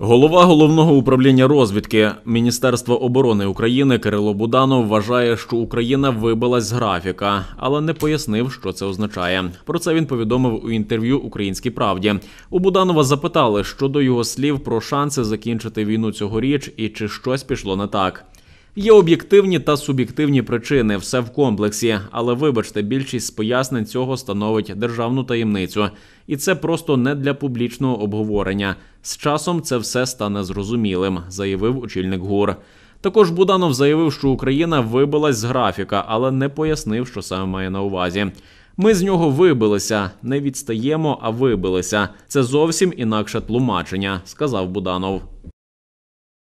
Голова головного управління розвідки Міністерства оборони України Кирило Буданов вважає, що Україна вибилась з графіка, але не пояснив, що це означає. Про це він повідомив у інтерв'ю Українській правді. У Буданова запитали щодо його слів про шанси закінчити війну цьогоріч і чи щось пішло не так. Є об'єктивні та суб'єктивні причини, все в комплексі, але вибачте, більшість з пояснень цього становить державну таємницю, і це просто не для публічного обговорення. З часом це все стане зрозумілим, заявив очільник гур. Також Буданов заявив, що Україна вибилась з графіка, але не пояснив, що саме має на увазі. Ми з нього вибилися, не відстаємо, а вибилися. Це зовсім інакше тлумачення, сказав Буданов.